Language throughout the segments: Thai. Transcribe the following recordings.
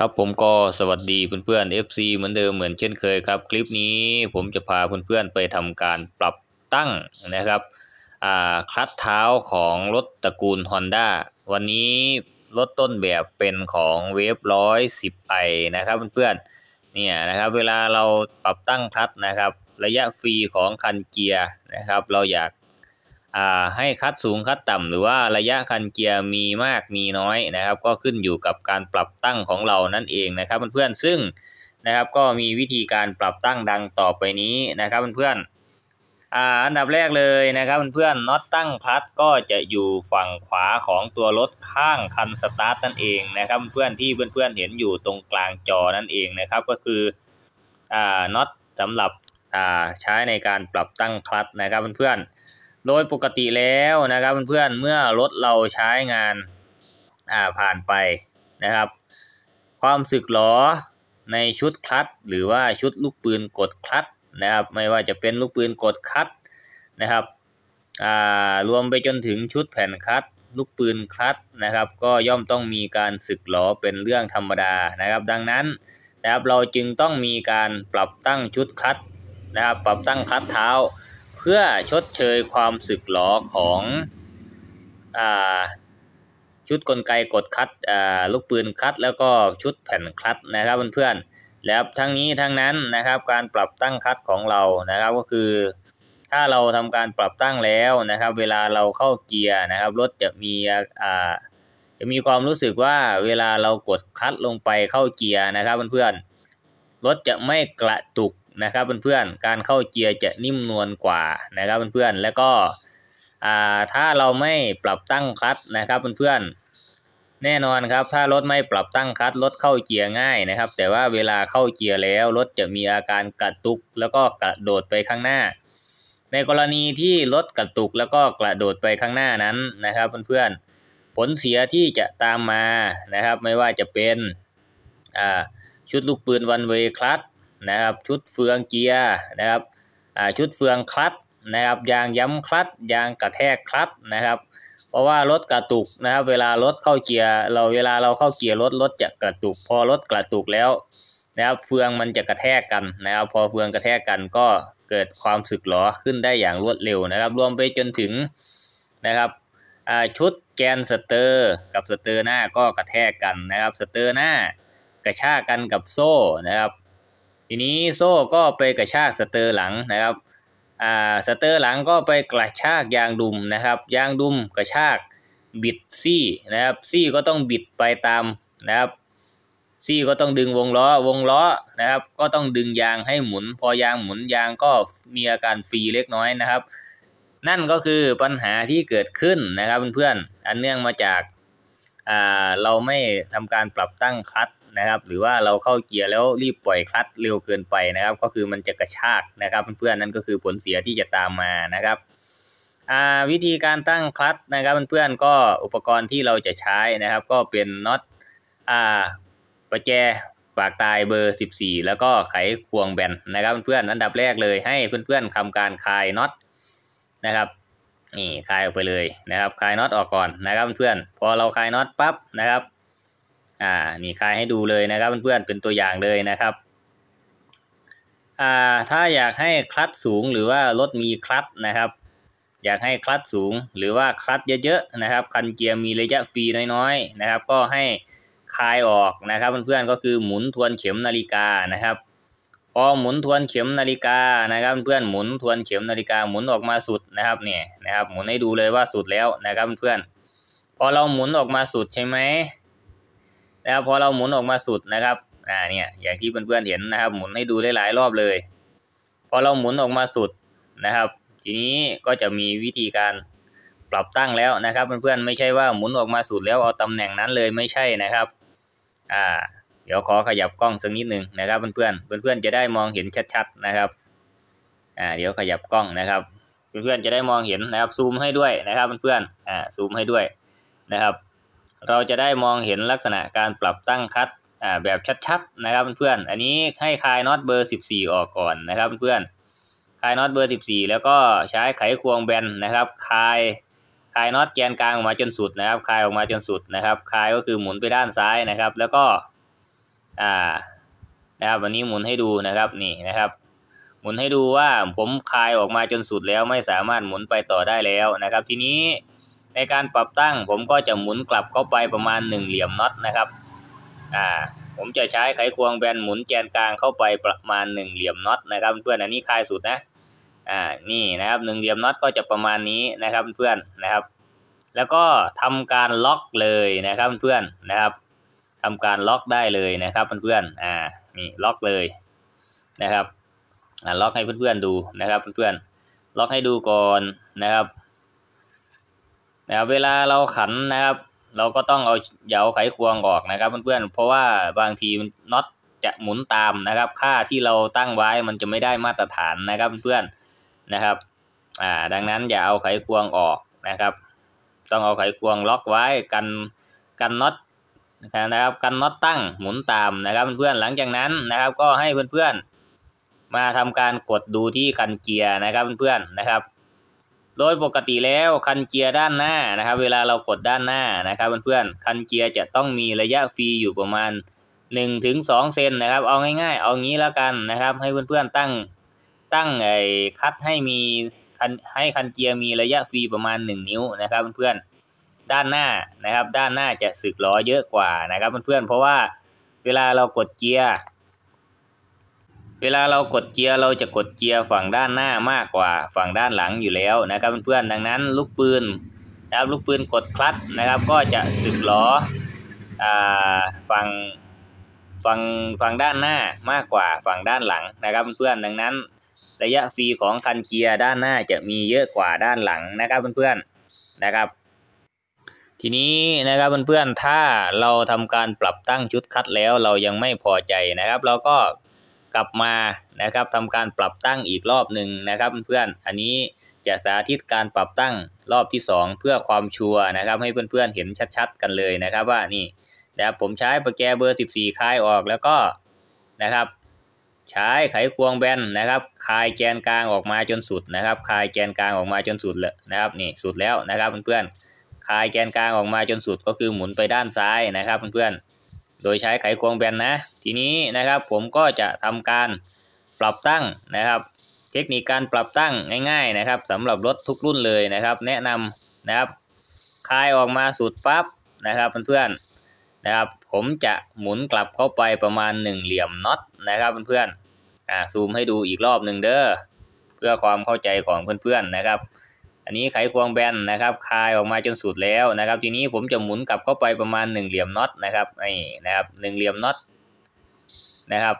ครับผมก็สวัสดีเพื่อนๆ FC เหมือนเดิมเหมือนเช่นเคยครับ คลิปนี้ผมจะพาเพื่อนๆไปทำการปรับตั้งนะครับคลัตเท้าของรถตระกูล Honda วันนี้รถต้นแบบเป็นของเวฟร้อยสิบไอนะครับเพื่อนๆเนี่ยนะครับเวลาเราปรับตั้งคลัตนะครับ ระยะฟรีของคันเกียร์นะครับ เราอยากให้คัดสูงคัดต่ำ หรือว่าระยะคันเกียร์มีมากมีน้อยนะครับ ก็ขึ้นอยู่กับการปรับตั้งของเรานั่นเองนะครับเพื่อนๆซึ่งนะครับก็มีวิธีการปรับตั้งดังต่อไปนี้นะครับเพื่อนๆอันดับแรกเลยนะครับ เพื่อนๆน็อตตั้งพลัดก็จะอยู่ฝั่งขวาของตัวรถข้างคันสตาร์ทนั่นเองนะครับเพื่อนๆที่เพื่อนๆเห็นอยู่ตรงกลางจอนั่นเองนะครับก็คืออน็อตสำหรับใช้ในการปรับตั้งคลัตช์นะครับเพื่อนๆโดยปกติแล้วนะครับ เพื่อนเมื่อรถเราใช้งานอ่าผ่านไปนะครับ ความสึกหรอในชุดคลัตหรือว่าชุดลูกปืนกดคลัตนะครับไม่ว่าจะเป็นลูกปืนกดคลัตนะครับอ่ารวมไปจนถึงชุดแผ่นคลัตลูกปืนคลัตนะครับ ก็ย่อมต้องมีการสึกหลอเป็นเรื่องธรรมดานะครับ ดังนั้นนะครับเราจึงต้องมีการปรับตั้งชุดคลัตนะครับปรับตั้งคลัตเท้าพื่อชดเชยความสึกหลอของอชุดกลไกกดคัดลูกปืนคัด แล้วก็ชุดแผ่นคัดนะครับเพื่อนๆแล้วทั้งนี้ทั้งนั้นนะครับการปรับตั้งคัดของเรานะครับก็คือถ้าเราทำการปรับตั้งแล้วนะครับ เวลาเราเข้าเกียร์นะครับรถจะมีจะมีความรู้สึกว่าเวลาเรากดคัดลงไปเข้าเกียร์นะครับเพื่อนๆรถจะไม่กระตุกนะครับเพื่อนๆการเข้าเกียร์จะนิ่มนวลกว่านะครับ เพื่อนๆแล้วก็ถ้าเราไม่ปรับตั้งคลัตนะครับเพื่อนๆแน่นอนครับถ้ารถไม่ปรับตั้งคลัตรถเข้าเกียร์ง่ายนะครับ แต่ว่าเวลาเข้าเกียร์แล้ว รถจะมีอาการกระตุกแล้วก็กระโดดไปข้างหน้า ในกรณีที่รถกระตุกแล้วก็กระโดดไปข้างหน้านั้นนะครับเพื่อนๆผลเสียที่จะตามมานะครับ ไม่ว่าจะเป็นชุดลูกปืนวันเวคลัตนะครับชุดเฟืองเกียร์นะครับชุดเฟืองคลัตนะครับ ยางย้ำคลัตยางกระแทกคลัตนะครับ เพราะว่ารถกระตุกนะครับ เวลารถเข้าเกียร์เราเวลาเราเข้าเกียร์รถรถจะกระตุก พอรถกระตุกแล้ว นะครับเฟืองมันจะกระแทกกันนะครับ พอเฟืองกระแทกกันก็เกิดความสึกหรอขึ้นได้อย่างรวดเร็วนะครับ รวมไปจนถึงนะครับชุดแกนสเตอร์ กับสเตอร์หน้าก็กระแทกกันนะครับ สเตอร์หน้ากระชากกันกับโซ่นะครับทีนี้โซ่ก็ไปกระชากสเตอร์หลังนะครับ อ่า สเตอร์หลังก็ไปกระชากยางดุมนะครับ ยางดุมกระชากบิดซี่นะครับ ซี่ก็ต้องบิดไปตามนะครับ ซี่ก็ต้องดึงวงล้อ วงล้อนะครับ ก็ต้องดึงยางให้หมุน พอยางหมุนยางก็มีอาการฟรีเล็กน้อยนะครับ นั่นก็คือปัญหาที่เกิดขึ้นนะครับ เพื่อนๆอันเนื่องมาจากเราไม่ทำการปรับตั้งคลัตชนะครับหรือว่าเราเข้าเกียร์แล้วรีบปล่อยคลัตช์เร็วเกินไปนะครับ ก็คือมันจะกระชากนะครับเพื่อนๆนั่นก็คือผลเสียที่จะตามมานะครับวิธีการตั้งคลัตช์นะครับเพื่อนๆก็อุปกรณ์ที่เราจะใช้นะครับ ก็เป็นน็อตประแจปากตายเบอร์ 14 แล้วก็ไขควงแบนนะครับ เพื่อนๆอันดับแรกเลยให้เพื่อนๆทำการคลายน็อตนะครับนี่คลายออกไปเลยนะครับ คลายน็อตออกก่อนนะครับเพื่อนพอเราคลายน็อตปั๊บนะครับ่านี่คลายให้ดูเลยนะครับเพื่อนๆเป็นตัวอย่างเลยนะครับ อ่าถ้าอยากให้คลัตสูงหรือว่ารถมีคลัตนะครับ อยากให้คลัตสูงหรือว่าคลัตเยอะๆนะครับ คันเกียร์มีระยะฟรีน้อยๆนะครับ ก็ให้คลายออกนะครับเพื่อนๆก็คือหมุนทวนเข็มนาฬิกานะครับพอหมุนทวนเข็มนาฬิกานะครับ เพื่อนหมุนทวนเข็มนาฬิกาหมุนออกมาสุดนะครับเนี่ยนะครับ หมุนให้ดูเลยว่าสุดแล้วนะครับเพื่อนพอเราหมุนออกมาสุดใช่ไหมนะครับพอเราหมุนออกมาสุดนะครับ อ่าเนี่ยอย่างที่เพื่อนๆเห็นนะครับ หมุนให้ดูหลายๆรอบเลยพอเราหมุนออกมาสุดนะครับ ทีนี้ก็จะมีวิธีการปรับตั้งแล้วนะครับเพื่อนๆไม่ใช่ว่าหมุนออกมาสุดแล้วเอาตำแหน่งนั้นเลยไม่ใช่นะครับ อ่า เดี๋ยวขอขยับกล้องสักนิดหนึ่งนะครับเพื่อนๆเพื่อนๆจะได้มองเห็นชัดๆนะครับ อ่า เดี๋ยวขยับกล้องนะครับเพื่อนๆจะได้มองเห็นนะครับซูมให้ด้วยนะครับเพื่อนๆอ่า ซูมให้ด้วยนะครับเราจะได้มองเห็นลักษณะการปรับตั้งคัดแบบชัด ๆ นะครับเพื่อนๆอันนี้ให้คลายน็อตเบอร์ 14 ออกก่อนนะครับ เพื่อนๆคลายน็อตเบอร์ 14 แล้วก็ใช้ไขควงแบนนะครับ คลายคลายน็อตแกนกลางออกมาจนสุดนะครับ คลายออกมาจนสุดนะครับ คลายก็คือหมุนไปด้านซ้ายนะครับ แล้วก็อ่านะครับวันนี้หมุนให้ดูนะครับนี่นะครับ หมุนให้ดูว่าผมคลายออกมาจนสุดแล้วไม่สามารถหมุนไปต่อได้แล้วนะครับ ทีนี้ในการปรับตั้ง ผมก็จะหมุนกลับเข้าไปประมาณ1เหลี่ยมน็อตนะครับ อ่า ผมจะใช้ไขควงแบนหมุนแกนกลางเข้าไปประมาณ1เหลี่ยมน็อต นะครับ เพื่อนอันนี้คลายสุดนะ อ่า นี่นะครับหนึ่งเหลี่ยมน็อตก็จะประมาณนี้นะครับเพื่อนนะครับ แล้วก็ทำการล็อกเลยนะครับเพื่อนนะครับ ทำการล็อกได้เลยนะครับเพื่อนอ่า นี่ล็อกเลยนะครับ อ่าล็อกให้เพื่อนๆดูนะครับเพื่อนๆล็อกให้ดูก่อนนะครับนะครับเวลาเราขันนะครับ เราก็ต้องเอาเหยาไขควงออกนะครับเพื่อนๆเพราะว่าบางทีมันน็อตจะหมุนตามนะครับ ค่าที่เราตั้งไว้มันจะไม่ได้มาตรฐานนะครับเพื่อนๆนะครับ อ่า ดังนั้นอย่าเอาไขควงออกนะครับ ต้องเอาไขควงล็อกไว้กันกันน็อตนะครับกันน็อตตั้งหมุนตามนะครับเพื่อนๆหลังจากนั้นนะครับ ก็ให้เพื่อนๆ มาทำการกดดูที่คันเกียร์นะครับเพื่อนๆนะครับโดยปกติแล้วคันเกียร์ด้านหน้านะครับ เวลาเรากดด้านหน้านะครับเพื่อนๆคันเกียร์จะต้องมีระยะฟรีอยู่ประมาณ1-2เซนนะครับ เอาง่าย ๆ เอางี้แล้วกันนะครับ ให้เพื่อนๆตั้งตั้งไอ้คัดให้มีคันให้คันเกียร์มีระยะฟรีประมาณ 1 นิ้วนะครับเพื่อนๆด้านหน้านะครับ ด้านหน้าจะสึกล้อเยอะกว่านะครับเพื่อนๆเพราะว่าเวลาเรากดเกียร์เวลาเรากดเกียร์เราจะกดเกียร์ฝั่งด้านหน้ามากกว่าฝั่งด้านหลังอยู่แล้วนะครับเพื่อนๆดังนั้นลูกปืนนะครับลูกปืนกดคลัตช์นะครับ ก็จะสึกล้ออฝั่งฝั่งฝั่งด้านหน้ามากกว่าฝั่งด้านหลังนะครับเพื่อนๆดังนั้น ระยะฟรีของคันเกียร์ด้านหน้าจะมีเยอะกว่าด้านหลังนะครับเพื่อนๆนะครับ ทีนี้นะครับเพื่อนๆถ้าเราทำการปรับตั้งชุดคัดแล้ว เรายังไม่พอใจนะครับ เราก็กลับมานะครับทำการปรับตั้งอีกรอบหนึ่งนะครับ เพื่อนอันนี้จะสาธิตการปรับตั้งรอบที่ 2 เพื่อความชัวร์นะครับ ให้เพื่อนๆเห็นชัดๆกันเลยนะครับ ว่านี่นะครับผมใช้ประแกเบอร์ 14 คลายออกแล้วก็นะครับ ใช้ไขควงแบนนะครับ คลายแกนกลางออกมาจนสุดนะครับ คลายแกนกลางออกมาจนสุดเลยนะครับนี่สุดแล้วนะครับเพื่อนๆคลายแกนกลางออกมาจนสุดก็คือหมุนไปด้านซ้ายนะครับ เพื่อนๆโดยใช้ไขควงแบนนะ ทีนี้นะครับผมก็จะทำการปรับตั้งนะครับ เทคนิคการปรับตั้งง่าย ๆ นะครับ สำหรับรถทุกรุ่นเลยนะครับ แนะนำนะครับคลายออกมาสุดปั๊บนะครับเพื่อนๆนะครับ ผมจะหมุนกลับเข้าไปประมาณ 1 เหลี่ยมน็อตนะครับเพื่อนๆอ่าซูมให้ดูอีกรอบหนึ่งเด้อเพื่อความเข้าใจของเพื่อนๆนะครับอันนี้ไขควงแบนนะครับ คลายออกมาจนสุดแล้วนะครับ ทีนี้ผมจะหมุนกลับเข้าไปประมาณหนึ่งเหลี่ยมน็อตนะครับ นี่นะครับ หนึ่งเหลี่ยมน็อตนะครับ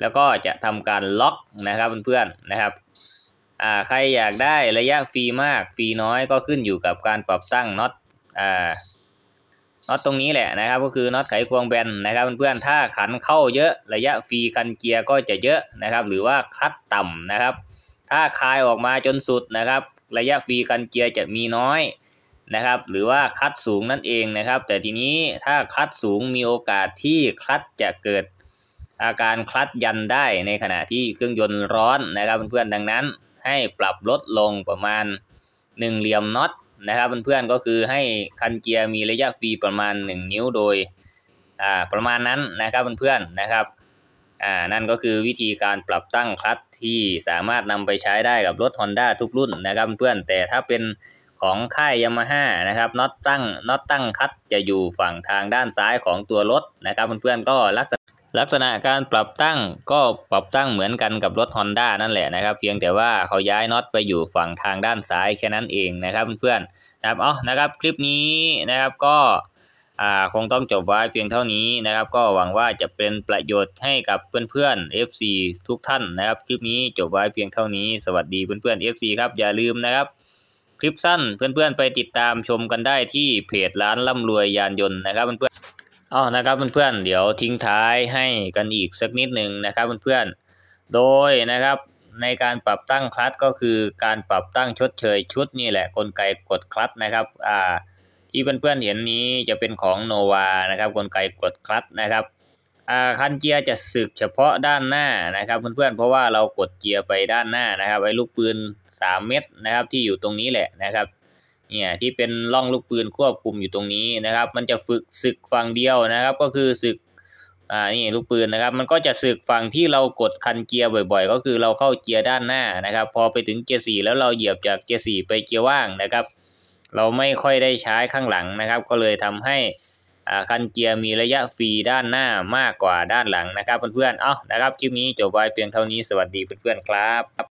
แล้วก็จะทำการล็อกนะครับเพื่อนๆนะครับ อ่า ใครอยากได้ระยะฟรีมากฟรีน้อยก็ขึ้นอยู่กับการปรับตั้งน็อต อ่า น็อตตรงนี้แหละนะครับ ก็คือน็อตไขควงแบนนะครับเพื่อนๆถ้าขันเข้าเยอะระยะฟรีคันเกียร์ก็จะเยอะนะครับ หรือว่าคัดต่ำนะครับถ้าคลายออกมาจนสุดนะครับ ระยะฟรีกันเกียร์จะมีน้อยนะครับ หรือว่าคัดสูงนั่นเองนะครับ แต่ทีนี้ถ้าคัดสูงมีโอกาสที่คลัดจะเกิดอาการคลัดยันได้ในขณะที่เครื่องยนต์ร้อนนะครับเพื่อนๆดังนั้นให้ปรับลดลงประมาณ1เหลี่ยมน็อตนะครับเพื่อนๆก็คือให้คันเกียร์มีระยะฟรีประมาณ 1 นิ้วโดยประมาณนั้นนะครับเพื่อนๆนะครับอ่า นั่นก็คือวิธีการปรับตั้งคลัตช์ที่สามารถนำไปใช้ได้กับรถ Honda ทุกรุ่นนะครับเพื่อนแต่ถ้าเป็นของค่ายยามาฮ่านะครับน็อตตั้งน็อตตั้งคัตจะอยู่ฝั่งทางด้านซ้ายของตัวรถนะครับเพื่อนๆก็ลักษณะลักษณะการปรับตั้งก็ปรับตั้งเหมือนกันกับรถ Honda นั่นแหละนะครับ เพียงแต่ว่าเขาย้ายน็อตไปอยู่ฝั่งทางด้านซ้ายแค่นั้นเองนะครับเพื่อนๆนะครับอ๋อนะครับ คลิปนี้นะครับก็คงต้องจบไว้เพียงเท่านี้นะครับ ก็หวังว่าจะเป็นประโยชน์ให้กับเพื่อนๆ FC ทุกท่านนะครับคลิปนี้จบไว้เพียงเท่านี้สวัสดีเพื่อนๆ FC ครับอย่าลืมนะครับ คลิปสั้นเพื่อนๆไปติดตามชมกันได้ที่เพจร้านร่ำรวยยานยนต์นะครับเพื่อนๆอ๋อนะครับเพื่อนๆเดี๋ยวทิ้งท้ายให้กันอีกสักนิดหนึ่งนะครับเพื่อนๆโดยนะครับ ในการปรับตั้งคลัตก็คือการปรับตั้งชดเชยชุด นี่แหละกลไกกดคลัตนะครับ อ่าที่เพื่อนๆเห็นนี้จะเป็นของโนวานะครับกลไกกดคลัต์นะครับคันเกียร์จะสึกเฉพาะด้านหน้านะครับเพื่อนๆเพราะว่าเรากดเกียร์ไปด้านหน้านะครับไอ้ลูกปืน 3 เม็ดนะครับที่อยู่ตรงนี้แหละนะครับเนี่ยที่เป็นล่องลูกปืนควบคุมอยู่ตรงนี้นะครับ มันจะฝึกสึกฝั่งเดียวนะครับ ก็คือสึกอ่านี่ลูกปืนนะครับ มันก็จะสึกฝั่งที่เรากดคันเกียร์บ่อยๆ ก็คือเราเข้าเกียร์ด้านหน้านะครับ พอไปถึงเกียร์สี่แล้วเราเหยียบจากเกียร์สี่ไปเกียร์ว่างนะครับเราไม่ค่อยได้ใช้ข้างหลังนะครับ ก็เลยทำให้คันเกียร์มีระยะฟรีด้านหน้ามากกว่าด้านหลังนะครับเพื่อนๆเอานะครับคลิปนี้จบไว้เพียงเท่านี้สวัสดีเพื่อนๆครับ